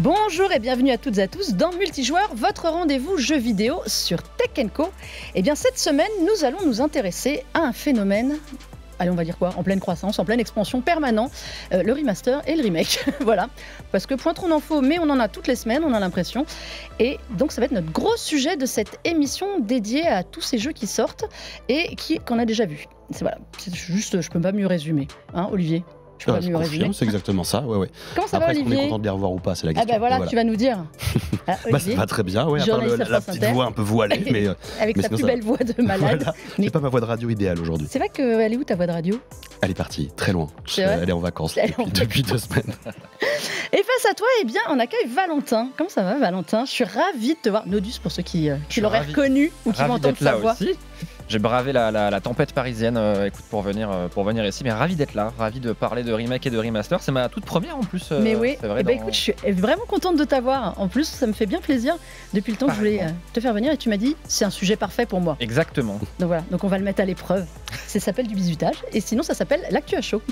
Bonjour et bienvenue à toutes et à tous dans Multijoueur, votre rendez-vous jeu vidéo sur Tech Co. Et eh bien cette semaine, nous allons nous intéresser à un phénomène allez, on va dire quoi En pleine croissance, en pleine expansion permanente, euh, le remaster et le remake. voilà. Parce que point trop faut, mais on en a toutes les semaines, on a l'impression. Et donc, ça va être notre gros sujet de cette émission dédiée à tous ces jeux qui sortent et qui qu'on a déjà vus. Voilà, juste, je peux pas mieux résumer, hein, Olivier je, vas c'est exactement ça. Ouais, ouais. Comment ça Après, va, Olivier on est content de les revoir ou pas, c'est la ah, bah question. Ah ben voilà, tu vas nous dire. Ah, bah, ça va très bien, ouais, la, petite voix un peu voilée. mais, euh, Avec mais sa plus belle voix de malade. mais... C'est pas ma voix de radio idéale aujourd'hui. C'est vrai qu'elle est où ta voix de radio Elle est partie, très loin. elle est en vacances depuis, deux semaines. Et face à toi, eh bien, on accueille Valentin. Comment ça va, Valentin Je suis ravie de te voir. Nodus, pour ceux qui, euh, qui l'auraient reconnu ou qui m'entendent sa voix. J'ai bravé la, tempête parisienne euh, écoute, pour, venir, euh, pour venir ici. Mais ravi d'être là, ravi de parler de remake et de remaster. C'est ma toute première en plus. Euh, mais oui, eh ben, écoute, je suis vraiment contente de t'avoir. En plus, ça me fait bien plaisir. Depuis le temps que je voulais te faire venir et tu m'as dit c'est un sujet parfait pour moi. Exactement. Donc voilà, donc on va le mettre à l'épreuve. ça s'appelle du bisutage et sinon ça s'appelle l'actu à chaud.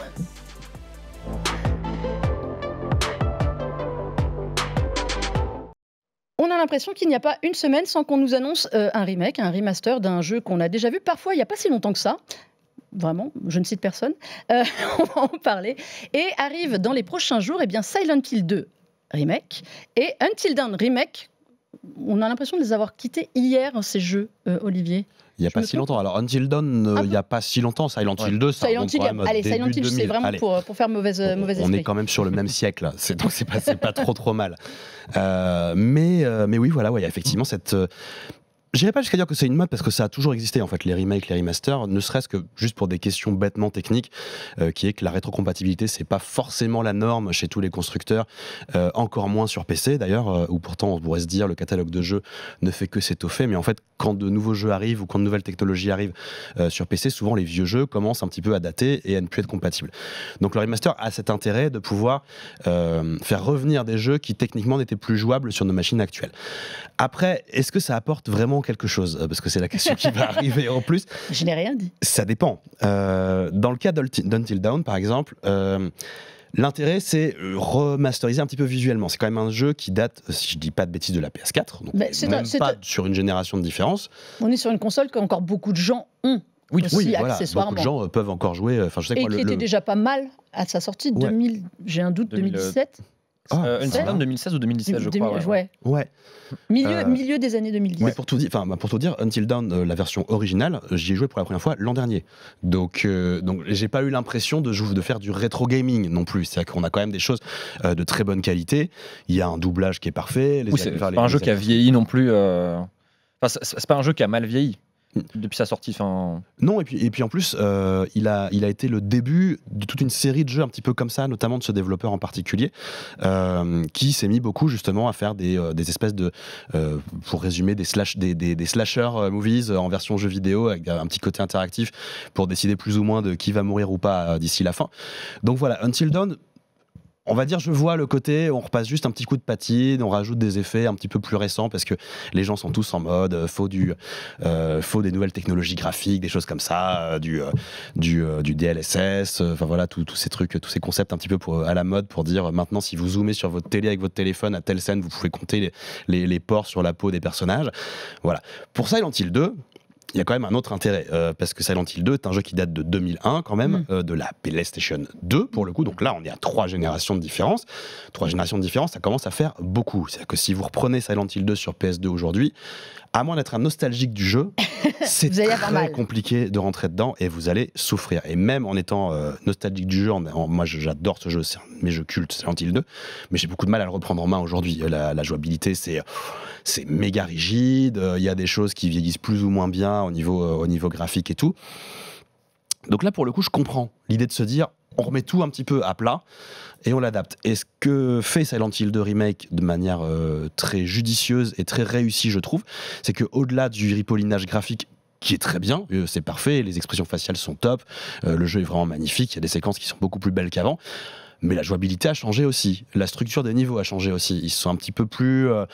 on a l'impression qu'il n'y a pas une semaine sans qu'on nous annonce euh, un remake, un remaster d'un jeu qu'on a déjà vu, parfois il n'y a pas si longtemps que ça vraiment, je ne cite personne, euh, on va en parler. Et arrive dans les prochains jours, et eh bien Silent Hill 2 remake et Until Dawn remake on a l'impression de les avoir quittés hier, ces jeux, euh, Olivier. Il n'y a pas si longtemps. Alors, Until Dawn, euh, ah il n'y a pas si longtemps. Silent Hill 2, ça Silent Hill, allez, Silent Hill, c'est vraiment euh, pour, faire mauvaise, on, esprit. On est quand même sur le même siècle, c'est, donc c'est pas, c'est pas trop trop mal. mais, mais oui, voilà, il y a effectivement cette n'irai pas jusqu'à dire que c'est une mode parce que ça a toujours existé en fait, les remakes, les remasters, ne serait-ce que juste pour des questions bêtement techniques, euh, qui est que la rétrocompatibilité c'est pas forcément la norme chez tous les constructeurs, euh, encore moins sur PC d'ailleurs, euh, où pourtant on pourrait se dire le catalogue de jeux ne fait que s'étoffer, mais en fait quand de nouveaux jeux arrivent ou quand de nouvelles technologies arrivent sur PC, souvent les vieux jeux commencent un petit peu à dater et à ne plus être compatibles. Donc le remaster a cet intérêt de pouvoir faire revenir des jeux qui techniquement n'étaient plus jouables sur nos machines actuelles. Après, est-ce que ça apporte vraiment quelque chose euh, Parce que c'est la question qui va arriver en plus. Je n'ai rien dit. Ça dépend. Euh, dans le cas d'Until Down, par exemple, euh, L'intérêt, c'est remasteriser un petit peu visuellement. C'est quand même un jeu qui date, si je dis pas de bêtises, de la PS4. Donc même pas sur une génération de différence. On est sur une console qu'encore beaucoup de gens ont. Oui, oui voilà. Beaucoup de gens peuvent encore jouer. Enfin, je Et qui était déjà pas mal à sa sortie, 2000, j'ai un doute, 2017 Until ah, euh, 2016 ou 2017, je crois. ouais. Milieu, euh, milieu des années 2010. Mais pour tout, dire, pour tout dire, Until Dawn, euh, la version originale, j'y ai joué pour la première fois l'an dernier. Donc, euh, donc j'ai pas eu l'impression de, de faire du rétro gaming non plus. C'est-à-dire qu'on a quand même des choses de très bonne qualité. Il y a un doublage qui est parfait. c'est pas un jeu qui a vieilli non plus. Enfin, c'est pas un jeu qui a mal vieilli. Mm. depuis sa sortie fin... Non, et puis, et puis en plus, euh, il, a, il a été le début de toute une série de jeux un petit peu comme ça, notamment de ce développeur en particulier, euh, qui s'est mis beaucoup justement à faire des, euh, des espèces de, pour résumer, des, slash, des, des, des slasher movies en version jeu vidéo, avec un petit côté interactif, pour décider plus ou moins de qui va mourir ou pas d'ici la fin. Donc voilà, Until Dawn, on va dire, je vois le côté, on repasse juste un petit coup de patine, on rajoute des effets un petit peu plus récents parce que les gens sont tous en mode, euh, faut du, euh, faut des nouvelles technologies graphiques, des choses comme ça, euh, du, du, du, DLSS, enfin voilà, tous ces trucs, tous ces concepts un petit peu à la mode pour dire maintenant si vous zoomez sur votre télé avec votre téléphone à telle scène, vous pouvez compter les, les, ports sur la peau des personnages. Voilà. Pour ça Silent il deux il y a quand même un autre intérêt, euh, parce que Silent Hill 2 est un jeu qui date de 2001 quand même, mm. euh, de la PlayStation 2 pour le coup, donc là on est à trois générations de différence. Trois générations de différence, ça commence à faire beaucoup. C'est-à-dire que si vous reprenez Silent Hill 2 sur PS2 aujourd'hui, à moins d'être un nostalgique du jeu, c'est très compliqué de rentrer dedans et vous allez souffrir. Et même en étant euh, nostalgique du jeu, moi j'adore ce jeu, c'est un de mes jeux cultes, c'est Hill 2, mais j'ai beaucoup de mal à le reprendre en main aujourd'hui. La, jouabilité, c'est méga rigide, euh, il y a des choses qui vieillissent plus ou moins bien au niveau, euh, au niveau graphique et tout. Donc là, pour le coup, je comprends l'idée de se dire, on remet tout un petit peu à plat et on l'adapte. Et ce que fait Silent Hill de Remake de manière euh, très judicieuse et très réussie, je trouve, c'est quau delà du ripollinage graphique qui est très bien, euh, c'est parfait, les expressions faciales sont top, euh, le jeu est vraiment magnifique, il y a des séquences qui sont beaucoup plus belles qu'avant mais la jouabilité a changé aussi. La structure des niveaux a changé aussi. Ils sont un petit peu plus. Euh,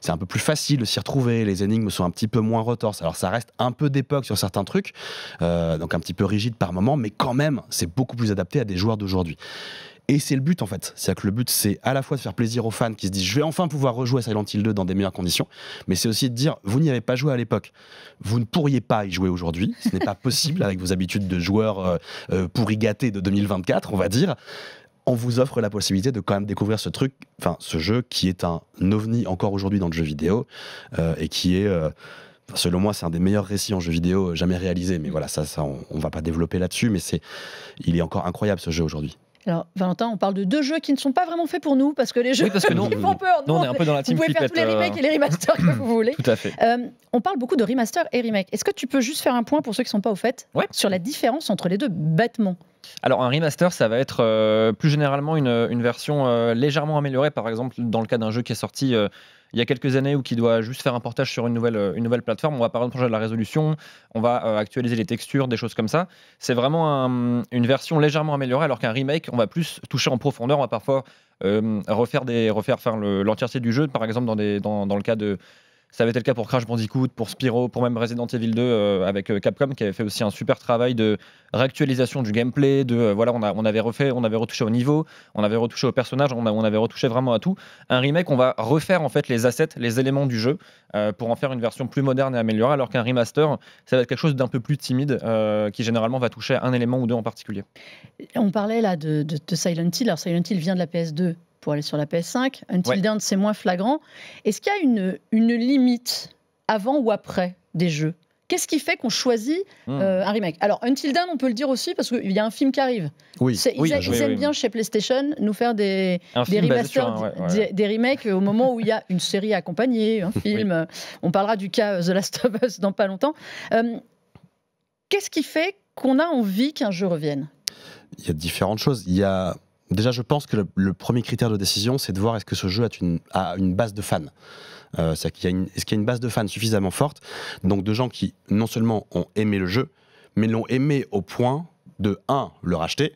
c'est un peu plus facile de s'y retrouver. Les énigmes sont un petit peu moins retorses. Alors, ça reste un peu d'époque sur certains trucs, euh, donc un petit peu rigide par moment, mais quand même, c'est beaucoup plus adapté à des joueurs d'aujourd'hui. Et c'est le but en fait. C'est-à-dire que le but, c'est à la fois de faire plaisir aux fans qui se disent je vais enfin pouvoir rejouer à Silent Hill 2 dans des meilleures conditions, mais c'est aussi de dire vous n'y avez pas joué à l'époque. Vous ne pourriez pas y jouer aujourd'hui. Ce n'est pas possible avec vos habitudes de joueurs euh, pourri gâtés de 2024, on va dire on vous offre la possibilité de quand même découvrir ce truc, enfin ce jeu qui est un ovni encore aujourd'hui dans le jeu vidéo euh, et qui est, euh, selon moi, c'est un des meilleurs récits en jeu vidéo jamais réalisé. Mais voilà, ça, ça on, on va pas développer là-dessus, mais c'est, il est encore incroyable ce jeu aujourd'hui. Alors, Valentin, on parle de deux jeux qui ne sont pas vraiment faits pour nous, parce que les jeux oui, parce que font peur. on est un peu dans la team Vous pouvez faire tous les euh, remakes et les remasters que vous voulez. Tout à fait. Euh, on parle beaucoup de remaster et remake. Est-ce que tu peux juste faire un point pour ceux qui ne sont pas au fait sur la différence entre les deux bêtement alors un remaster, ça va être euh, plus généralement une, version légèrement améliorée, par exemple dans le cas d'un jeu qui est sorti il y a quelques années ou qui doit juste faire un portage sur une nouvelle, euh, une nouvelle plateforme, on va par exemple changer la résolution, on va euh, actualiser les textures, des choses comme ça. C'est vraiment une version légèrement améliorée, alors qu'un remake, on va plus toucher en profondeur, on va parfois euh, refaire, refaire l'entièreté du jeu, par exemple dans, des, dans, dans le cas de ça avait été le cas pour Crash Bandicoot, pour Spyro, pour même Resident Evil 2 euh, avec euh, Capcom qui avait fait aussi un super travail de réactualisation du gameplay, de euh, voilà, on, avait refait, on avait retouché au niveau, on avait retouché au personnage, on, avait retouché vraiment à tout. Un remake, on va refaire en fait les assets, les éléments du jeu pour en faire une version plus moderne et améliorée, alors qu'un remaster, ça va être quelque chose d'un peu plus timide qui généralement va toucher un élément ou deux en particulier. On parlait là de, Silent Hill. Alors Silent Hill vient de la PS2 pour aller sur la PS5. Until Dawn, c'est moins flagrant. Est-ce qu'il y a une, une limite avant ou après des jeux Qu'est-ce qui fait qu'on choisit hmm. euh, un remake Alors, Until Dawn, on peut le dire aussi parce qu'il y a un film qui arrive. Oui, ils, aiment bien chez PlayStation nous faire des, des remakes au moment où il y a une série accompagnée, un film. On parlera du cas euh, The Last of Us dans pas longtemps. Euh, qu'est-ce qui fait qu'on a envie qu'un jeu revienne Il y a différentes choses. Il y a Déjà, je pense que le, premier critère de décision, c'est de voir est-ce que ce jeu a une, base de fans. Euh, est-ce qu'il y, y a une base de fans suffisamment forte, donc de gens qui non seulement ont aimé le jeu, mais l'ont aimé au point de, un, le racheter,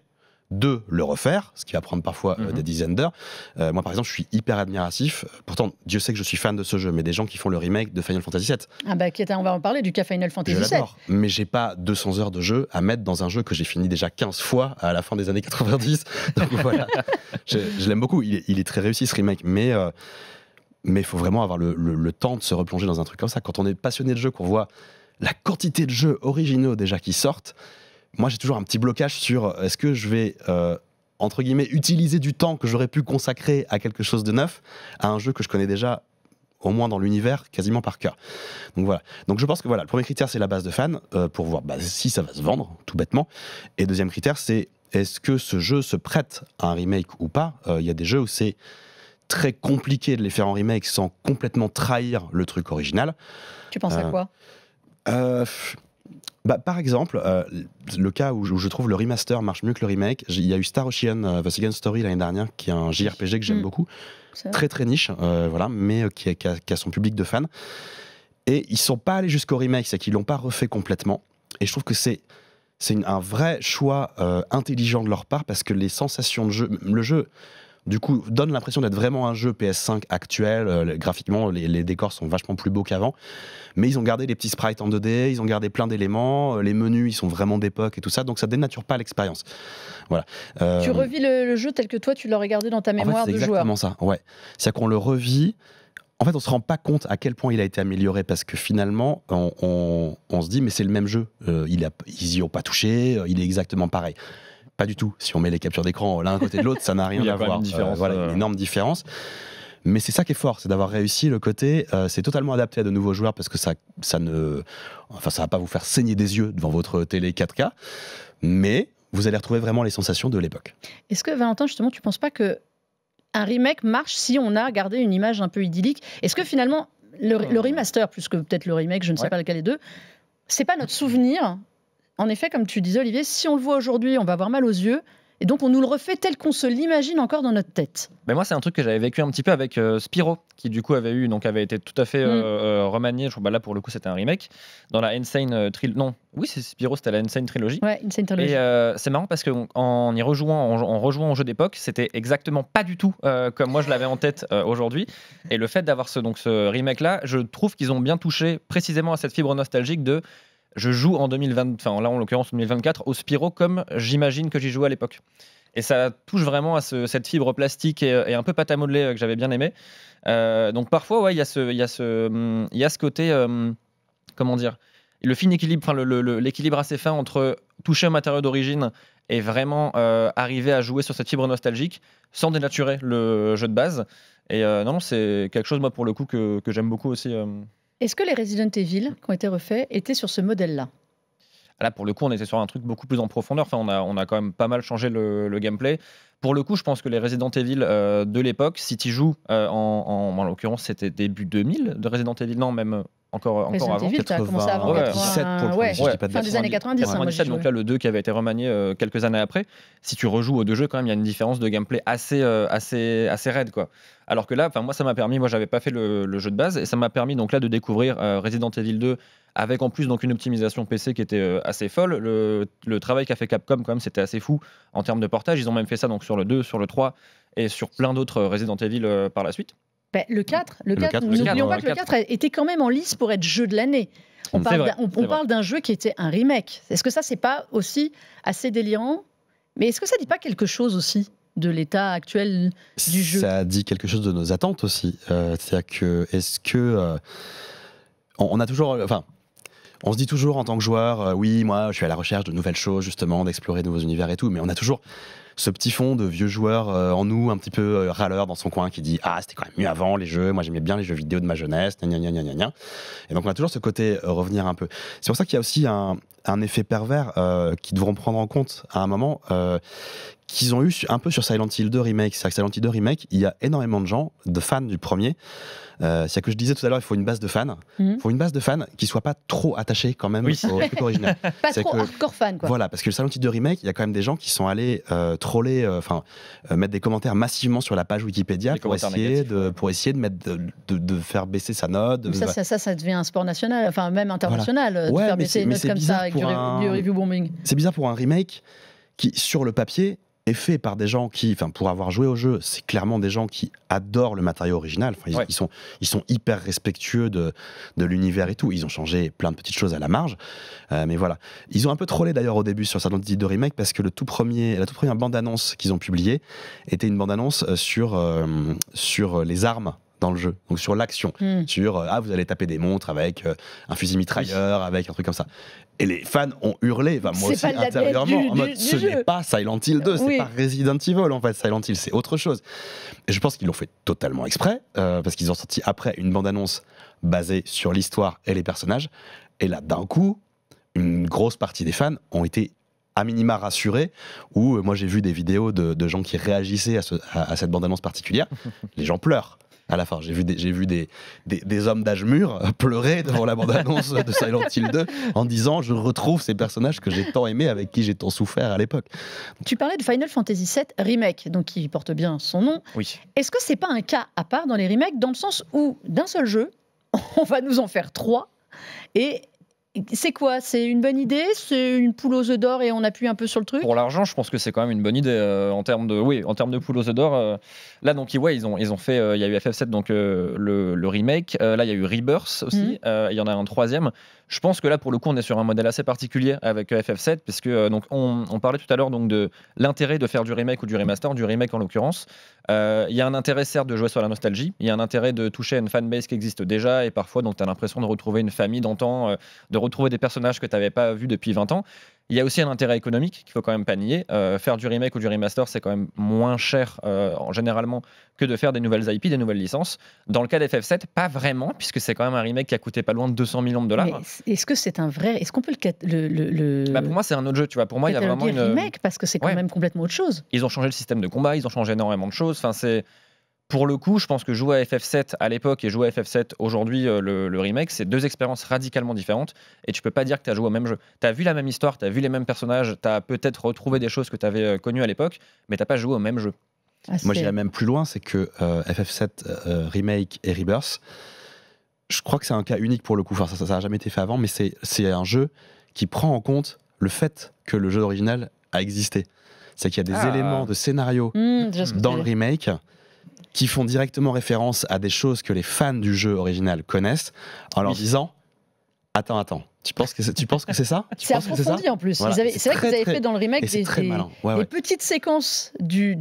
de le refaire, ce qui va prendre parfois euh, des mhm. dizaines d'heures. Euh, moi, par exemple, je suis hyper admiratif. Pourtant, Dieu sait que je suis fan de ce jeu, mais des gens qui font le remake de Final Fantasy VII. Ah bah, qui on va en parler du cas Final Fantasy VII. mais j'ai pas 200 heures de jeu à mettre dans un jeu que j'ai fini déjà 15 fois à la fin des années 90. Donc voilà, je, l'aime beaucoup. Il est, très réussi ce remake, mais euh, il faut vraiment avoir le, le temps de se replonger dans un truc comme ça. Quand on est passionné de jeu, qu'on voit la quantité de jeux originaux déjà qui sortent moi j'ai toujours un petit blocage sur euh, est-ce que je vais euh, entre guillemets utiliser du temps que j'aurais pu consacrer à quelque chose de neuf à un jeu que je connais déjà au moins dans l'univers, quasiment par cœur. Donc voilà. Donc je pense que voilà, le premier critère c'est la base de fans euh, pour voir bah, si ça va se vendre, tout bêtement. Et deuxième critère c'est est-ce que ce jeu se prête à un remake ou pas. Il y a des jeux où c'est très compliqué de les faire en remake sans complètement trahir le truc original. Tu penses à quoi bah, par exemple, euh, le cas où je, trouve le remaster marche mieux que le remake, il y a eu Star Ocean euh, The Second Story l'année dernière, qui est un JRPG que j'aime hmm. beaucoup, très très niche, euh, voilà, mais qui, a, qui, a, qui, a, son public de fans. Et ils sont pas allés jusqu'au remake, c'est qu'ils l'ont pas refait complètement. Et je trouve que c'est c'est un vrai choix intelligent de leur part parce que les sensations de jeu, le jeu, du coup, donne l'impression d'être vraiment un jeu PS5 actuel. Euh, graphiquement, les, décors sont vachement plus beaux qu'avant. Mais ils ont gardé les petits sprites en 2D, ils ont gardé plein d'éléments, euh, les menus, ils sont vraiment d'époque et tout ça, donc ça dénature pas l'expérience. Voilà. Tu euh, revis le, jeu tel que toi, tu l'aurais gardé dans ta mémoire de joueur. C'est exactement ça, ouais. C'est-à-dire qu'on le revit. En fait, on se rend pas compte à quel point il a été amélioré parce que finalement, on, se dit, mais c'est le même jeu. il a, ils n'y ont pas touché, il est exactement pareil. Pas du tout. Si on met les captures d'écran l'un côté de l'autre, ça n'a rien à voir. Euh, voilà, euh. une énorme différence. Mais c'est ça qui est fort, c'est d'avoir réussi le côté. Euh, c'est totalement adapté à de nouveaux joueurs parce que ça, ça ne, enfin, ça va pas vous faire saigner des yeux devant votre télé 4K, mais vous allez retrouver vraiment les sensations de l'époque. Est-ce que Valentin, justement, tu ne penses pas que un remake marche si on a gardé une image un peu idyllique Est-ce que finalement le, remaster, plus que peut-être le remake, je ne sais pas lequel des deux, c'est pas notre souvenir en effet, comme tu disais, Olivier, si on le voit aujourd'hui, on va avoir mal aux yeux. Et donc, on nous le refait tel qu'on se l'imagine encore dans notre tête. Mais moi, c'est un truc que j'avais vécu un petit peu avec Spiro, euh, Spyro, qui du coup avait eu, donc avait été tout à fait mm. euh, euh, remanié. Bah, là, pour le coup, c'était un remake dans la Insane euh, Non, oui, c'est Spyro, c'était la Insane Trilogy. Insane Trilogy. Et c'est marrant parce qu'en en y rejouant, en, en rejouant au jeu d'époque, c'était exactement pas du tout comme moi je l'avais en tête aujourd'hui. Et le fait d'avoir ce donc ce remake là, je trouve qu'ils ont bien touché précisément à cette fibre nostalgique de je joue en 2020, enfin là en l'occurrence 2024, au Spiro comme j'imagine que j'y jouais à l'époque. Et ça touche vraiment à cette fibre plastique et, un peu pâte à modeler euh, que j'avais bien aimé. Euh, donc parfois, il y, a ce, y, côté, euh, comment dire, le fin équilibre, l'équilibre assez fin entre toucher un matériau d'origine et vraiment arriver à jouer sur cette fibre nostalgique sans dénaturer le jeu de base. Et non, c'est quelque chose, moi, pour le coup, que j'aime beaucoup aussi. Est-ce que les Resident Evil qui ont été refaits étaient sur ce modèle-là ah Là, pour le coup, on était sur un truc beaucoup plus en profondeur. Enfin, on a, on a quand même pas mal changé le gameplay pour le coup, je pense que les Resident Evil euh, de l'époque, si tu joues euh, en, en, l'occurrence, c'était début 2000 de Resident Evil, non, même encore, encore avant. Evil, ouais, pour le coup, pas de fin des années 90. Hein, donc là, le 2 qui avait été remanié euh, quelques années après. Si tu rejoues aux deux jeux, quand même, il y a une différence de gameplay assez, assez, assez raide, quoi. Alors que là, moi, ça m'a permis, moi, j'avais pas fait le, jeu de base, et ça m'a permis donc là de découvrir Resident Evil 2 avec en plus donc une optimisation PC qui était assez folle. Le, le travail qu'a fait Capcom, quand même, c'était assez fou en termes de portage. Ils ont même fait ça donc sur sur le 2, sur le 3 et sur plein d'autres Resident Evil euh, par la suite. Bah, le 4, le 4, n'oublions pas que le 4 était quand même en lice pour être jeu de l'année. On parle d'un jeu qui était un remake. Est-ce que ça, c'est pas aussi assez délirant Mais est-ce que ça dit pas quelque chose aussi de l'état actuel du jeu Ça dit quelque chose de nos attentes aussi. Euh, c'est-à-dire que, est-ce que. Euh, on, a toujours. Enfin. On se dit toujours en tant que joueur, oui, moi, je suis à la recherche de nouvelles choses, justement, d'explorer de nouveaux univers et tout, mais on a toujours ce petit fond de vieux joueurs euh, en nous, un petit peu euh, râleur dans son coin, qui dit Ah, c'était quand même mieux avant les jeux, moi j'aimais bien les jeux vidéo de ma jeunesse, gna gna gna gna Et donc on a toujours ce côté euh, revenir un peu. C'est pour ça qu'il y a aussi un, un effet pervers euh, qu'ils devront prendre en compte à un moment, qu'ils ont eu un peu sur Silent Hill 2 Remake. C'est-à-dire que Silent Hill 2 Remake, il y a énormément de gens, de fans du premier. Euh, c'est-à-dire que je disais tout à l'heure, il faut une base de fans. Mhm. Il faut une base de fans qui soit pas trop attachée quand même au truc original. pas trop hardcore fan, quoi. Voilà, parce que le Silent Hill 2 Remake, il y a quand même des gens qui sont allés euh, troller, euh, enfin, mettre des commentaires massivement sur la page Wikipédia pour essayer, de, pour essayer de mettre de, faire baisser sa note. Ça, ça, ça, devient un sport national, enfin, même international, de faire baisser une note comme ça avec du review bombing. C'est bizarre pour un remake qui, sur le papier, est fait par des gens qui, enfin, pour avoir joué au jeu, c'est clairement des gens qui adorent le matériel original. Ils, sont, hyper respectueux de, l'univers et tout. Ils ont changé plein de petites choses à la marge, euh, mais voilà. Ils ont un peu trollé d'ailleurs au début sur certains titres de remake parce que le tout premier, la toute première bande annonce qu'ils ont publiée était une bande annonce euh, euh, sur les armes dans le jeu, donc sur l'action, hmm. sur euh, ah vous allez taper des montres avec euh, un fusil mitrailleur, avec un truc comme ça. Et les fans ont hurlé, moi aussi intérieurement, en mode ce n'est pas Silent Hill 2, c'est pas Resident Evil en fait, Silent Hill c'est autre chose. Et je pense qu'ils l'ont fait totalement exprès, euh, parce qu'ils ont sorti après une bande-annonce basée sur l'histoire et les personnages, et là d'un coup, une grosse partie des fans ont été à minima rassurés, Ou moi j'ai vu des vidéos de, gens qui réagissaient à cette bande-annonce particulière, les gens pleurent à la fin. J'ai vu des, j'ai vu des, des, hommes d'âge mûr euh, pleurer devant la bande-annonce de Silent Hill 2 en disant je retrouve ces personnages que j'ai tant aimés, avec qui j'ai tant souffert à l'époque. Tu parlais de Final Fantasy VII Remake, donc qui porte bien son nom. Oui. Est-ce que c'est pas un cas à part dans les remakes, dans le sens où d'un seul jeu, on va nous en faire trois et c'est quoi C'est une bonne idée C'est une poule aux d'or et on appuie un peu sur le truc Pour l'argent, je pense que c'est quand même une bonne idée euh, en termes de oui, en termes de poule aux d'or. Euh, là, donc ouais, ils ont ils ont fait. Euh, il y a eu FF7 donc le, remake. là, il y a eu Rebirth aussi. Mhm. Il y en a un troisième. Je pense que là, pour le coup, on est sur un modèle assez particulier avec FF7 puisque donc on, parlait tout à l'heure donc de l'intérêt de faire du remake ou du remaster, du remake en l'occurrence. Il y a un intérêt certes de jouer sur la nostalgie. Il y a un intérêt de toucher une fanbase qui existe déjà et parfois donc tu as l'impression de retrouver une famille d'antan de retrouver des personnages que tu n'avais pas vus depuis 20 ans. Il y a aussi un intérêt économique qu'il faut quand même pas nier. Euh, faire du remake ou du remaster, c'est quand même moins cher euh, généralement que de faire des nouvelles IP, des nouvelles licences. Dans le cas d'FF7, pas vraiment, puisque c'est quand même un remake qui a coûté pas loin de 200 millions de dollars. Est-ce que c'est un vrai Est-ce qu'on peut le. le, le... Bah, pour moi, c'est un autre jeu. Tu vois, pour moi, il y a vraiment une remake parce que c'est quand même complètement autre chose. Ils ont changé le système de combat, ils ont changé énormément de choses. Enfin, c'est pour le coup, je pense que jouer à FF7 à l'époque et jouer à FF7 aujourd'hui, euh, le, remake, c'est deux expériences radicalement différentes. Et tu peux pas dire que tu as joué au même jeu. Tu as vu la même histoire, tu as vu les mêmes personnages, tu as peut-être retrouvé des choses que tu avais euh, connues à l'époque, mais t'as pas joué au même jeu. Ah, Moi, Moi, j'irais même plus loin, c'est que euh, FF7 Remake et Rebirth, je crois que c'est un cas unique pour le coup. ça n'a jamais été fait avant, mais c'est un jeu qui prend en compte le fait que le jeu original a existé. C'est qu'il y a des ah. éléments de scénario hmm, dans le remake qui font directement référence à des choses que les fans du jeu original connaissent en leur disant Attends, attends, tu penses que c'est, tu penses que c'est ça C'est approfondi en plus. c'est, vrai que vous avez fait dans le remake des, petites séquences du,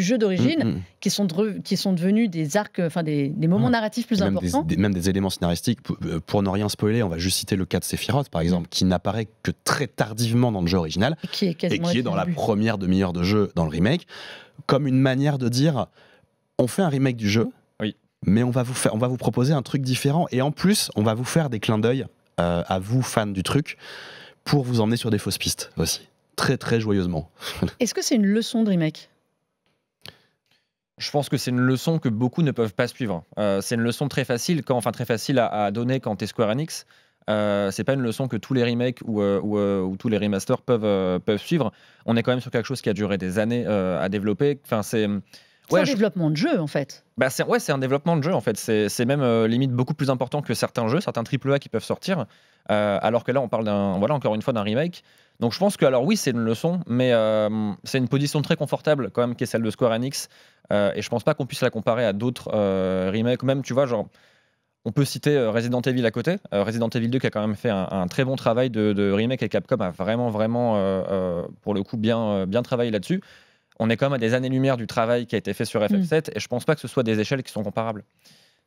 jeu d'origine mm, mm. qui, sont qui sont devenues des arcs, enfin des, moments narratifs plus même importants. même des éléments scénaristiques. Euh, pour, ne rien spoiler, on va juste citer le cas de Sephiroth par exemple, qui n'apparaît que très tardivement dans le jeu original qui est, et qui est dans la première demi-heure de jeu dans le remake, comme une manière de dire on fait un remake du jeu, oui. mais on va, vous faire, on va vous proposer un truc différent. Et en plus, on va vous faire des clins d'œil euh, à vous, fans du truc, pour vous emmener sur des fausses pistes aussi. Très, très joyeusement. Est-ce que c'est une leçon de remake je pense que c'est une leçon que beaucoup ne peuvent pas suivre. Euh, c'est une leçon très facile, quand, enfin très facile à, donner quand es Square Enix. Euh, c'est pas une leçon que tous les remakes ou, euh, ou tous les remasters peuvent, peuvent suivre. On est quand même sur quelque chose qui a duré des années à développer. Enfin, c'est c'est un développement de jeu en fait. Bah c'est ouais, c'est un développement de jeu en fait. C'est même euh, limite beaucoup plus important que certains jeux, certains AAA qui peuvent sortir. Euh, alors que là, on parle d'un voilà encore une fois d'un remake. Donc je pense que alors oui, c'est une leçon, mais euh, c'est une position très confortable quand même qui est celle de Square Enix. et je pense pas qu'on puisse la comparer à d'autres remakes. Même tu vois genre. On peut citer Resident Evil à côté. Resident Evil 2 qui a quand même fait un, très bon travail de, de, remake et Capcom a vraiment, vraiment, pour le coup, bien, bien travaillé là-dessus on est quand même à des années-lumière du travail qui a été fait sur FF7 mm. et je pense pas que ce soit des échelles qui sont comparables.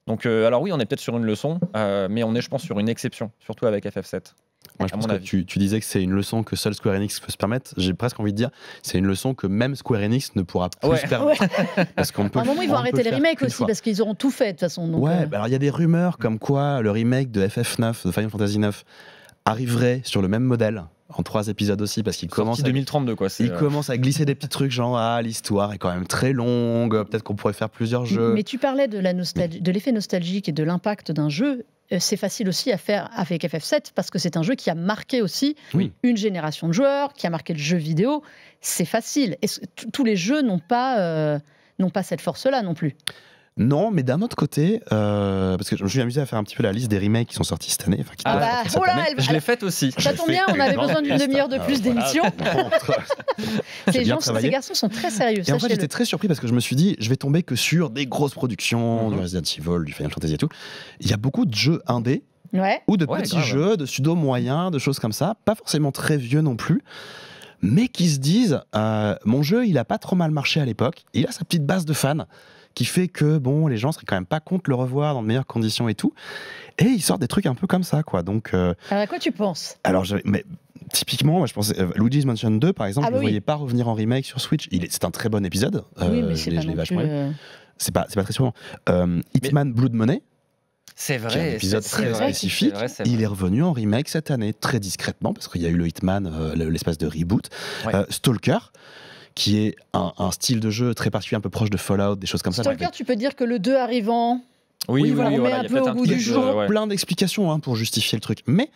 Donc, euh, alors oui, on est peut-être sur une leçon, euh, mais on est, je pense, sur une exception, surtout avec FF7. Moi, je pense que tu, disais que c'est une leçon que seul Square Enix peut se permettre. J'ai presque envie de dire, c'est une leçon que même Square Enix ne pourra plus se permettre. À un moment, ils vont arrêter les remakes aussi parce qu'ils auront tout fait de toute façon. ouais. Euh. Bah alors il y a des rumeurs comme quoi le remake de FF9, de Final Fantasy 9, arriverait sur le même modèle en trois épisodes aussi parce qu'il commence à, il euh, commence à glisser des petits trucs genre ah l'histoire est quand même très longue peut-être qu'on pourrait faire plusieurs jeux mais tu parlais de l'effet nostalgique et de l'impact d'un jeu euh, c'est facile aussi à faire avec FF7 parce que c'est un jeu qui a marqué aussi une génération de joueurs, qui a marqué le jeu vidéo. C'est facile. Et tous les jeux n'ont pas, euh, n'ont pas cette force-là non plus. Non, mais d'un autre côté, euh, parce que je me suis amusé à faire un petit peu la liste des remakes qui sont sortis cette année. je l'ai faite aussi. Ça tombe bien, on avait besoin d'une demi-heure de plus ah, d'émission. ces garçons sont très sérieux. Et en fait, j'étais très surpris parce que je me suis dit, je vais tomber que sur des grosses productions, mhm. du Resident Evil, du Final Fantasy et tout. Il y a beaucoup de jeux indés. Ou de petits jeux, de pseudo moyens, de choses comme ça, pas forcément très vieux non plus mais qui se disent euh, mon jeu il a pas trop mal marché à l'époque, il a sa petite base de fans qui fait que bon, les gens seraient quand même pas contre le revoir dans de meilleures conditions et tout. Et ils sortent des trucs un peu comme ça, quoi. Donc. Euh, alors à quoi tu penses Alors, je... mais typiquement, moi, je pense euh, Luigi's Mansion 2, par exemple, Vous voyez ne pas revenir en remake sur Switch. Il c'est un très bon épisode. oui, mais vachement. C'est pas, c'est pas très souvent. Euh, Hitman Blood Money. C'est vrai. un épisode très spécifique. Il est revenu en remake cette année, très discrètement, parce qu'il y a eu le Hitman, l'espace de reboot. Stalker qui est un, style de jeu très particulier, un peu proche de Fallout, des choses comme ça. tu peux dire que le 2 arrivant. Oui, oui, voilà, oui, il y a un plein d'explications hein, pour justifier le truc. Mais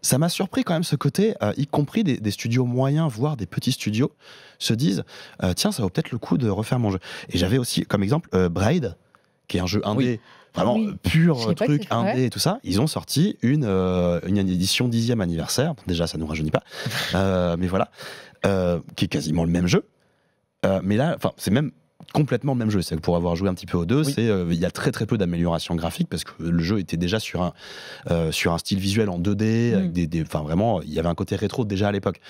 ça m'a surpris quand même ce côté, euh, y compris des, studios moyens, voire des petits studios, se disent euh, tiens, ça vaut peut-être le coup de refaire mon jeu. Et j'avais aussi comme exemple euh, Braid qui est un jeu indé, vraiment ah pur truc indé et tout ça. Ils ont sorti une, une édition dixième anniversaire. Déjà, ça nous rajeunit pas, mais voilà, qui est quasiment le même jeu euh, mais là, enfin, c'est même complètement le même jeu. C'est pour avoir joué un petit peu aux deux, c'est euh, il y a très très peu d'amélioration graphique parce que le jeu était déjà sur un euh, sur un style visuel en 2D, mm. vraiment il y avait un côté rétro déjà à l'époque.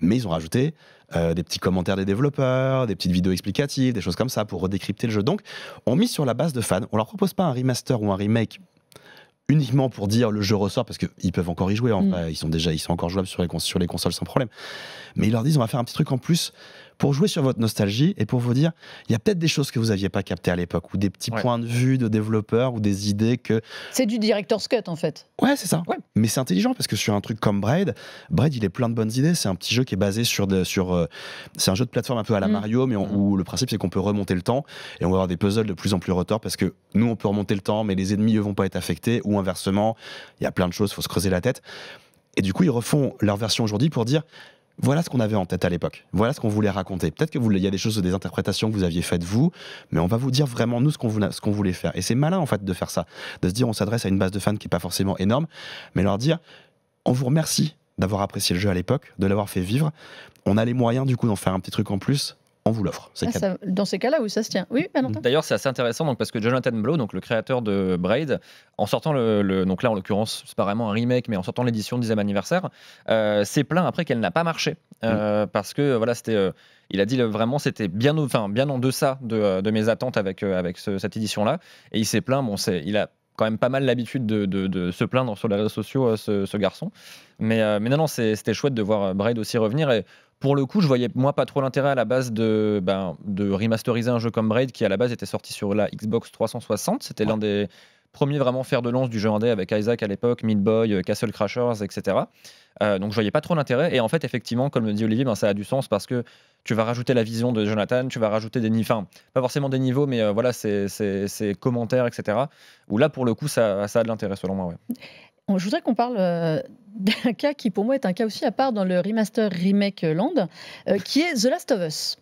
Mais ils ont rajouté des petits commentaires des développeurs, des petites vidéos explicatives, des choses comme ça pour redécrypter le jeu. Donc on mise sur la base de fans. On leur propose pas un remaster ou un remake uniquement pour dire le jeu ressort parce qu'ils peuvent encore y jouer. En mm. Ils sont déjà ils sont encore jouables sur les, sur les consoles sans problème. Mais ils leur disent on va faire un petit truc en plus pour jouer sur votre nostalgie et pour vous dire, il y a peut-être des choses que vous n'aviez pas captées à l'époque, ou des petits points de vue de développeurs, ou des idées que... C'est du director's cut, en fait. Ouais, c'est ça. Mais c'est intelligent, parce que sur un truc comme Braid, Braid, il est plein de bonnes idées. C'est un petit jeu qui est basé sur... sur euh, c'est un jeu de plateforme un peu à la mm. Mario, mais mm. où le principe, c'est qu'on peut remonter le temps, et on va avoir des puzzles de plus en plus retors, parce que nous, on peut remonter le temps, mais les ennemis, ne vont pas être affectés, ou inversement, il y a plein de choses, il faut se creuser la tête. Et du coup, ils refont leur version aujourd'hui pour dire voilà ce qu'on avait en tête à l'époque. Voilà ce qu'on voulait raconter. Peut-être que vous, y a des choses, des interprétations que vous aviez faites vous, mais on va vous dire vraiment nous ce qu'on voulait, voulait, faire. Et c'est malin en fait de faire ça, de se dire on s'adresse à une base de fans qui est pas forcément énorme, mais leur dire on vous remercie d'avoir apprécié le jeu à l'époque, de l'avoir fait vivre. On a les moyens du coup d'en faire un petit truc en plus on vous l'offre. Ah, dans ces cas-là où ça se tient. Oui, D'ailleurs, c'est assez intéressant donc, parce que Jonathan Blow, donc, le créateur de Braid, en sortant le. donc là, en l'occurrence, c'est pas vraiment un remake, mais en sortant l'édition 10e anniversaire, s'est euh, plaint après qu'elle n'a pas marché. Euh, mm. Parce que, voilà, c'était. Euh, il a dit vraiment, c'était bien, enfin, bien en deçà de, mes attentes avec, avec cette édition-là. Et il s'est plaint. Bon, il a quand même pas mal l'habitude de, se plaindre sur les réseaux sociaux, ce, garçon. Mais, mais non, non, c'était chouette de voir Braid aussi revenir. Et pour le coup, je voyais moi pas trop l'intérêt à la base ben, de, remasteriser un jeu comme Raid qui à la base était sorti sur la Xbox 360. C'était l'un des premiers vraiment faire de lance du jeu indé avec Isaac à l'époque, Meat Boy, euh, Castle Crashers, etc. Euh, donc je voyais pas trop l'intérêt. Et en fait, effectivement, comme le dit Olivier, ben, ça a du sens parce que tu vas rajouter la vision de Jonathan, tu vas rajouter des niveaux, enfin, pas forcément des niveaux, mais euh, voilà, ces commentaires, etc. Où là, pour le coup, ça, a de l'intérêt selon moi. Ouais. Je voudrais qu'on parle euh, d'un cas qui, pour moi, est un cas aussi à part dans le remaster remake land, euh, qui est The Last of Us.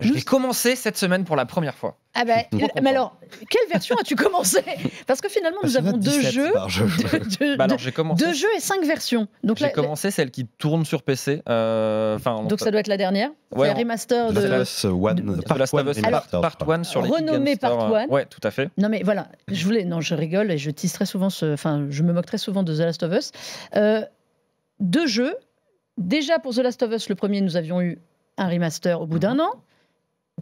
Je l'ai commencé cette semaine pour la première fois. Ah bah, euh, mais alors, quelle version as-tu commencé Parce que finalement, nous avons deux jeux, jeu. deux, bah commencé... deux jeux et cinq versions. Donc j'ai commencé celle qui tourne sur PC. Euh, donc, ça doit être la dernière. Ouais, remaster de, Last of Us part, Last part, sur les Part 1. Euh, oui, tout à fait. Non mais voilà, je voulais, non, je rigole et je tisse très souvent, enfin, je me moque très souvent de The Last of Us. deux jeux. Déjà pour The Last of Us, le premier, nous avions eu un remaster au bout d'un mhm. an,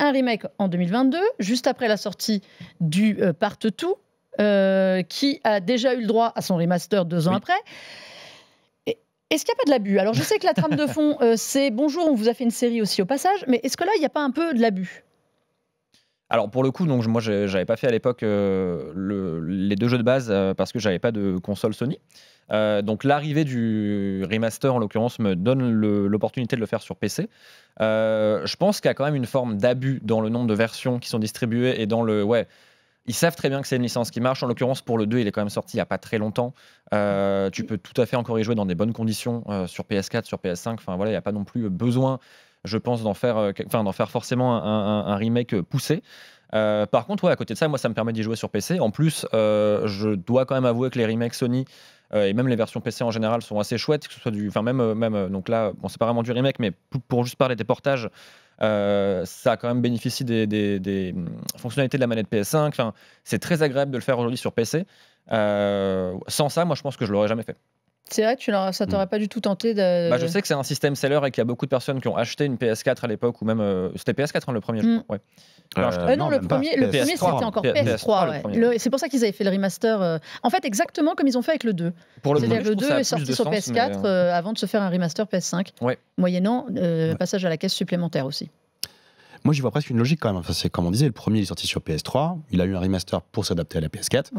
un remake en 2022, juste après la sortie du partout, euh, Part euh, qui a déjà eu le droit à son remaster deux ans après. Est-ce qu'il n'y a pas de l'abus Alors je sais que la trame de fond, euh, c'est bonjour, on vous a fait une série aussi au passage, mais est-ce que là, il n'y a pas un peu de l'abus alors pour le coup, donc moi j'avais pas fait à l'époque euh, les deux jeux de base euh, parce que j'avais pas de console Sony. Euh, donc l'arrivée du remaster en l'occurrence me donne l'opportunité de le faire sur PC. je pense qu'il y a quand même une forme d'abus dans le nombre de versions qui sont distribuées et dans le ouais. Ils savent très bien que c'est une licence qui marche. En l'occurrence, pour le 2, il est quand même sorti il n'y a pas très longtemps. tu peux tout à fait encore y jouer dans des bonnes conditions sur PS4, sur PS5. Enfin voilà, il n'y a pas non plus besoin je pense, d'en faire, euh, enfin, d'en faire forcément un, remake poussé. Euh, par contre, à côté de ça, moi, ça me permet d'y jouer sur PC. En plus, euh, je dois quand même avouer que les remakes Sony et même les versions PC en général sont assez chouettes, que ce soit du, enfin même, même, donc là, bon, c'est pas vraiment du remake, mais pour juste parler des portages. ça a quand même bénéficie des, hum, fonctionnalités de la manette PS5. c'est très agréable de le faire aujourd'hui sur PC. sans ça, moi, je pense que je l'aurais jamais fait. C'est vrai, tu ça t'aurait hmm. pas du tout tenté de. Bah, je sais que c'est un système seller et qu'il y a beaucoup de personnes qui ont acheté une PS4 à l'époque ou même euh, c'était PS4 hein, le premier. Hmm. Ouais. Euh, euh, non, le premier, le c'était encore PS3. c'est pour ça qu'ils avaient fait le remaster. En fait, exactement comme ils ont fait avec le 2. C'est-à-dire le 2 est sorti sur PS4 avant de se faire un remaster PS5, moyennant passage à la caisse supplémentaire aussi. Moi, j'y vois presque une logique quand même. Enfin, c'est comme on disait, le premier est sorti sur PS3, il a eu un remaster pour s'adapter à la PS4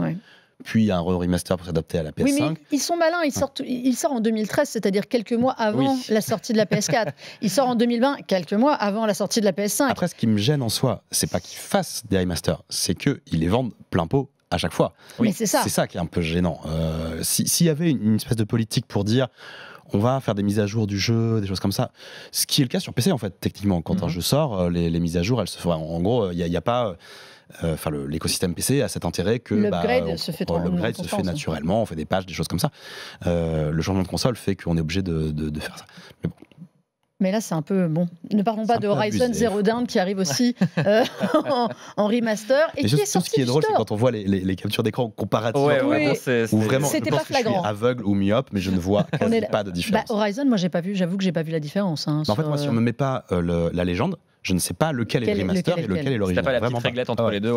puis un remaster pour s'adapter à la PS5. Oui, mais ils sont malins, ils hein. sortent, il sort en 2013, c'est-à-dire quelques mois avant la sortie de la PS4. il sort en 2020, quelques mois avant la sortie de la PS5. Après, ce qui me gêne en soi, c'est pas qu'ils fassent des remasters, c'est qu'ils les vendent plein pot à chaque fois. Oui, c'est ça. C'est ça qui est un peu gênant. Euh, s'il y avait une, espèce de politique pour dire on va faire des mises à jour du jeu, des choses comme ça. Ce qui est le cas sur PC, en fait, techniquement. Quand un mm-hmm. jeu sort, euh, les, mises à jour, elles se font. En gros, il n'y a, a, pas. Euh, euh, enfin l'écosystème PC a cet intérêt que l'upgrade bah, se fait, naturellement, on fait des pages, des choses comme ça. Euh, le changement de console fait qu'on est obligé de, faire ça. Mais là, c'est un peu bon. Ne parlons pas de Horizon Zero Dawn qui arrive aussi euh, en, remaster et, qui est sorti. Ce qui est drôle, c'est quand on voit les, captures d'écran comparatives. Ouais, ouais, vraiment, pas que je aveugle ou myope, mais je ne vois pas de différence. Bah, Horizon, moi, j'ai pas vu. J'avoue que j'ai pas vu la différence. Hein, en fait, moi, si on me met pas la légende, je ne sais pas lequel, est le remaster et lequel est l'original. pas la petite réglette entre ah les deux,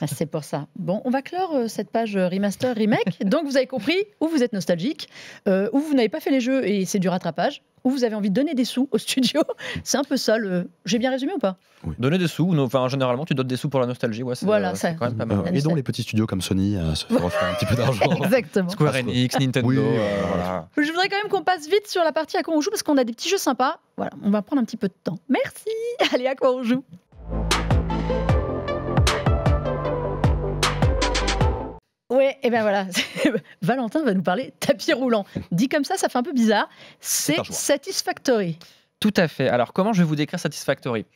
ah, c'est pour ça. Bon, on va clore euh, cette page euh, remaster remake. Donc vous avez compris, ou vous êtes nostalgique, euh, ou vous n'avez pas fait les jeux et c'est du rattrapage, ou vous avez envie de donner des sous au studio. C'est un peu ça le. J'ai bien résumé ou pas Donner des sous, enfin généralement tu donnes des sous pour la nostalgie, ouais, c'est euh, quand même pas mal. Euh, les petits studios comme Sony se refaire un petit peu d'argent. Exactement. Square Enix, Nintendo. Euh, Je voudrais quand même qu'on passe vite sur la partie à quoi on joue parce qu'on a des petits jeux sympas. Voilà, on va prendre un petit peu de temps. Merci. Allez, à quoi on joue et eh ben voilà. Valentin va nous parler tapis roulant. Dit comme ça, ça fait un peu bizarre. C'est Satisfactory. Tout à fait. Alors, comment je vais vous décrire Satisfactory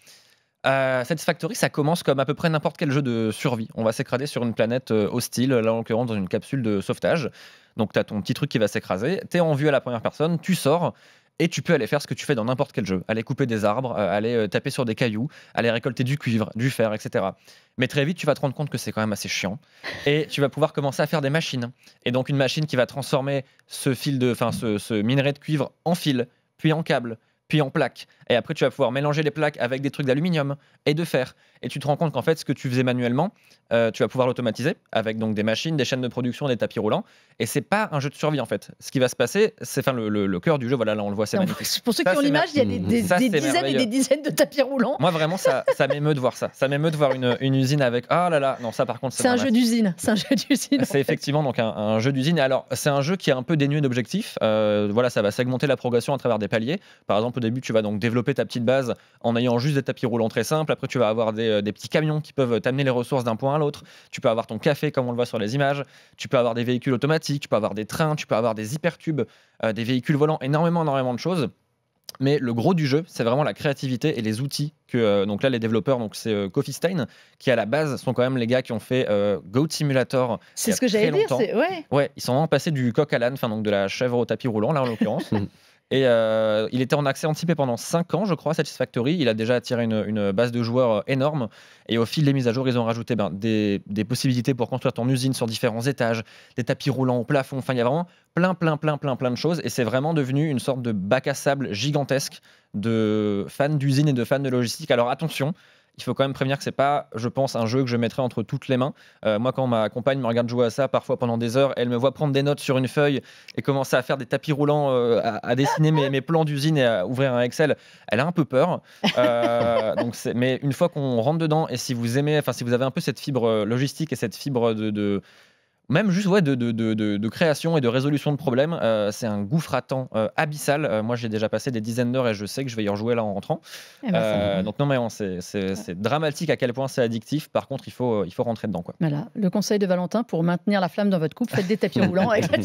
euh, Satisfactory, ça commence comme à peu près n'importe quel jeu de survie. On va s'écraser sur une planète euh, hostile, là en l'occurrence dans une capsule de sauvetage. Donc tu as ton petit truc qui va s'écraser, tu es en vue à la première personne, tu sors, et tu peux aller faire ce que tu fais dans n'importe quel jeu, aller couper des arbres, euh, aller euh, taper sur des cailloux, aller récolter du cuivre, du fer, etc. Mais très vite, tu vas te rendre compte que c'est quand même assez chiant, et tu vas pouvoir commencer à faire des machines. Et donc une machine qui va transformer ce fil de, ce, minerai de cuivre en fil, puis en câble, puis en plaque. Et après, tu vas pouvoir mélanger les plaques avec des trucs d'aluminium et de fer. Et tu te rends compte qu'en fait, ce que tu faisais manuellement, euh, tu vas pouvoir l'automatiser avec donc des machines, des chaînes de production, des tapis roulants. Et c'est pas un jeu de survie en fait. Ce qui va se passer, c'est enfin le, cœur du jeu. Voilà, là on le voit, c'est magnifique. Pour ceux qui ont l'image, il y a des, dizaines et des dizaines de tapis roulants. Moi vraiment, ça, ça m'émeut de voir ça. Ça m'émeut de voir une, usine avec ah là là, non ça par contre c'est un, jeu d'usine. C'est un jeu d'usine. C'est effectivement donc un, jeu d'usine. Alors c'est un jeu qui est un peu dénué d'objectifs. Euh, voilà, ça va segmenter la progression à travers des paliers. Par exemple, au début, tu vas donc développer ta petite base en ayant juste des tapis roulants très simples. Après, tu vas avoir euh, des, petits camions qui peuvent t'amener les ressources d'un point à l'autre. Tu peux avoir ton café, comme on le voit sur les images. Tu peux avoir des véhicules automatiques, tu peux avoir des trains, tu peux avoir des hyper tubes, euh, des véhicules volants, énormément, énormément de choses. Mais le gros du jeu, c'est vraiment la créativité et les outils que euh, donc là les développeurs donc c'est Coffee Stein qui à la base sont quand même les gars qui ont fait Goat Simulator. C'est ce que j'allais dire. Ouais. ouais. ils sont vraiment passés du coq à l'âne, enfin donc de la chèvre au tapis roulant là en l'occurrence. Et euh, il était en accès anticipé pendant 5 ans, je crois, Satisfactory. Il a déjà attiré une, base de joueurs euh, énorme. Et au fil des mises à jour, ils ont rajouté ben, des, possibilités pour construire ton usine sur différents étages, des tapis roulants au plafond. Enfin, il y a vraiment plein, plein, plein, plein, plein de choses. Et c'est vraiment devenu une sorte de bac à sable gigantesque de fans d'usine et de fans de logistique. Alors attention, il faut quand même prévenir que c'est pas, je pense, un jeu que je mettrais entre toutes les mains. Euh, moi, quand ma compagne me regarde jouer à ça, parfois pendant des heures, elle me voit prendre des notes sur une feuille et commencer à faire des tapis roulants, euh, à, dessiner mes, plans d'usine et à ouvrir un Excel. Elle a un peu peur. Euh, donc mais une fois qu'on rentre dedans et si vous aimez, enfin si vous avez un peu cette fibre logistique et cette fibre de même juste ouais, de, création et de résolution de problèmes, euh, c'est un gouffre à temps euh, abyssal. Euh, moi, j'ai déjà passé des dizaines d'heures et je sais que je vais y rejouer là en rentrant. Eh ben, donc non, mais c'est dramatique à quel point c'est addictif. Par contre, il faut, il faut rentrer dedans. Quoi. Voilà, le conseil de Valentin pour maintenir la flamme dans votre coupe, faites des tapis roulants avec la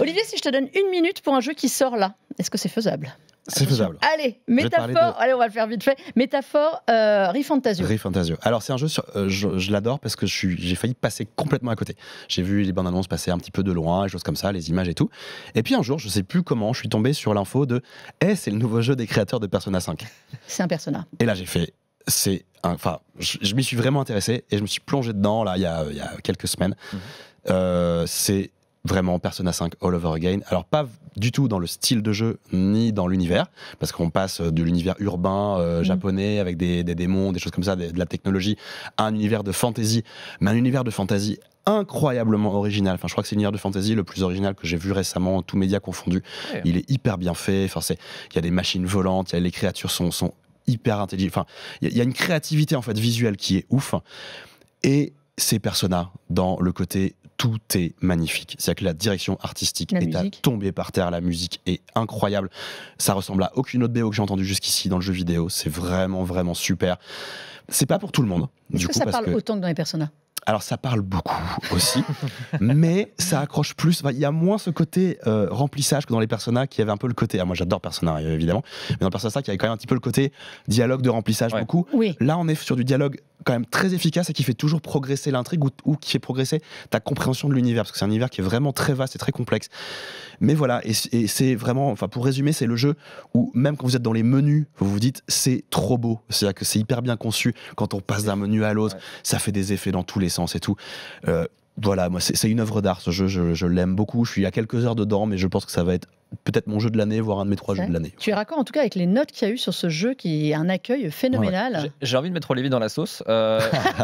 Olivier, si je te donne une minute pour un jeu qui sort là, est-ce que c'est faisable c'est faisable. Allez, métaphore. Allez, on va le faire vite fait. Métaphore, euh, Rifantasio. Alors, c'est un jeu, sur, euh, je, l'adore parce que j'ai failli passer complètement à côté. J'ai vu les bandes annonces passer un petit peu de loin, les choses comme ça, les images et tout. Et puis un jour, je sais plus comment, je suis tombé sur l'info de Eh, c'est le nouveau jeu des créateurs de Persona 5. C'est un Persona. Et là, j'ai fait C'est Enfin, je, m'y suis vraiment intéressé et je me suis plongé dedans, là, il y a, y a quelques semaines. Mhm. Euh, c'est vraiment Persona 5 All Over Again. Alors pas du tout dans le style de jeu ni dans l'univers, parce qu'on passe de l'univers urbain euh, mhm. japonais avec des, démons, des choses comme ça, de la technologie, à un univers de fantasy, mais un univers de fantasy incroyablement original. Enfin, je crois que c'est l'univers de fantasy le plus original que j'ai vu récemment, tous médias confondus. Il est hyper bien fait. Enfin, c'est, il y a des machines volantes, y les créatures sont, sont hyper intelligentes. Enfin, il y, a une créativité en fait visuelle qui est ouf. Et ces personas dans le côté tout est magnifique. C'est-à-dire que la direction artistique est à tomber par terre, la musique est incroyable. Ça ressemble à aucune autre BO que j'ai entendue jusqu'ici dans le jeu vidéo. C'est vraiment, vraiment super. C'est pas pour tout le monde. Est-ce que ça parle autant que dans les personnages alors ça parle beaucoup aussi, mais ça accroche plus. Il y a moins ce côté euh, remplissage que dans les Persona qui avait un peu le côté. Ah, moi j'adore Persona évidemment, mais dans Persona 5 il y avait quand même un petit peu le côté dialogue de remplissage beaucoup. Là on est sur du dialogue quand même très efficace et qui fait toujours progresser l'intrigue ou, qui fait progresser ta compréhension de l'univers parce que c'est un univers qui est vraiment très vaste et très complexe. Mais voilà, et, c'est vraiment, enfin pour résumer, c'est le jeu où même quand vous êtes dans les menus, vous vous dites c'est trop beau, c'est-à-dire que c'est hyper bien conçu quand on passe d'un menu à l'autre, ça fait des effets dans tous et tout. Euh, voilà, moi, c'est une œuvre d'art, ce jeu, je, l'aime beaucoup. Je suis à quelques heures dedans, mais je pense que ça va être peut-être mon jeu de l'année, voire un de mes trois jeux de l'année. Tu es raccord en tout cas avec les notes qu'il y a eu sur ce jeu qui est un accueil phénoménal. J'ai envie de mettre Olivier dans la sauce. Euh,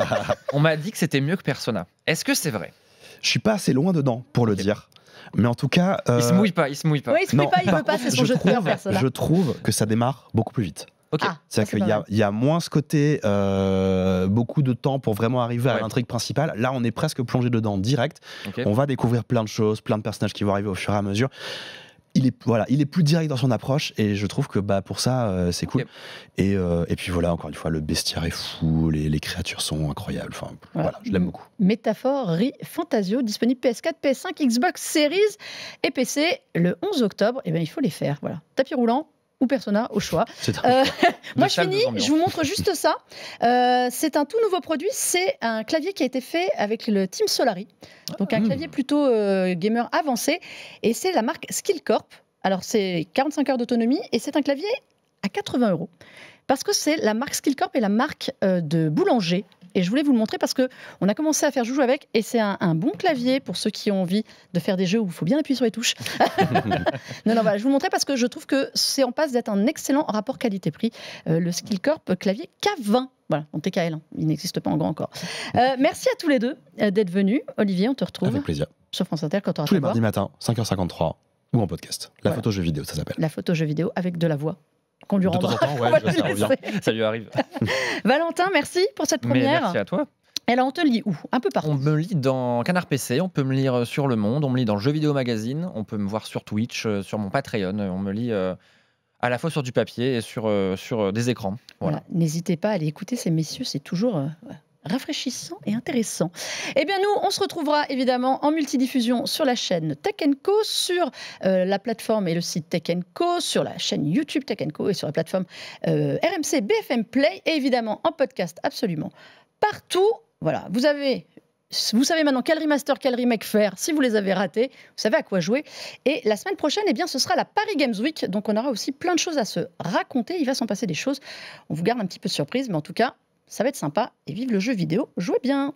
on m'a dit que c'était mieux que Persona. Est-ce que c'est vrai Je suis pas assez loin dedans pour le dire. Mais en tout cas. Euh, il se mouille pas, il se mouille pas. il se mouille pas, il veut pas, c'est son jeu Je trouve que ça démarre beaucoup plus vite ok. Ah, C'est-à-dire qu'il y, a, moins ce côté, euh, beaucoup de temps pour vraiment arriver à l'intrigue principale. Là, on est presque plongé dedans direct. On va découvrir plein de choses, plein de personnages qui vont arriver au fur et à mesure. Il est, voilà, il est plus direct dans son approche et je trouve que bah, pour ça, euh, c'est cool. Et, euh, et, puis voilà, encore une fois, le bestiaire est fou, les, les créatures sont incroyables. Enfin, voilà, je l'aime beaucoup. Métaphore, Ri, Fantasio, disponible PS4, PS5, Xbox Series et PC le 11 octobre. Et eh ben, il faut les faire. Voilà. Tapis roulant, ou persona au choix. Euh, moi, je finis, je vous montre juste ça. Euh, c'est un tout nouveau produit, c'est un clavier qui a été fait avec le Team Solari, donc un ah. clavier plutôt euh, gamer avancé, et c'est la marque Skillcorp. Alors, c'est 45 heures d'autonomie, et c'est un clavier à 80 euros. Parce que c'est la marque Skillcorp et la marque de boulanger et je voulais vous le montrer parce que on a commencé à faire joujou avec. Et c'est un, bon clavier pour ceux qui ont envie de faire des jeux où il faut bien appuyer sur les touches. non, non, je vous le montrais parce que je trouve que c'est en passe d'être un excellent rapport qualité-prix. Euh, le Skillcorp clavier K20. Voilà, en TKL, hein, il n'existe pas en grand encore. Euh, merci à tous les deux euh, d'être venus. Olivier, on te retrouve. Avec plaisir. Sur France Inter quand on Tous les mardis matin, 5h53, ou en podcast. La photo jeu vidéo, ça s'appelle. La photo jeu vidéo avec de la voix qu'on lui rendra. ça, lui arrive. Valentin, merci pour cette première. merci à toi. elle on te lit où Un peu partout. On me lit dans Canard PC, on peut me lire euh, sur Le Monde, on me lit dans le Jeu Vidéo Magazine, on peut me voir sur Twitch, euh, sur mon Patreon, euh, on me lit à la fois sur du papier et sur, sur des écrans. Voilà. N'hésitez pas à aller écouter ces messieurs, c'est toujours rafraîchissant et intéressant. Eh bien, nous, on se retrouvera évidemment en multidiffusion sur la chaîne Tech Co, sur euh, la plateforme et le site Tech Co, sur la chaîne YouTube Tech Co et sur la plateforme euh, RMC BFM Play et évidemment en podcast absolument partout. Voilà, vous avez vous savez maintenant quel remaster, quel remake faire. Si vous les avez ratés, vous savez à quoi jouer. Et la semaine prochaine, eh bien, ce sera la Paris Games Week. Donc, on aura aussi plein de choses à se raconter. Il va s'en passer des choses. On vous garde un petit peu de surprise, mais en tout cas, ça va être sympa et vive le jeu vidéo, jouez bien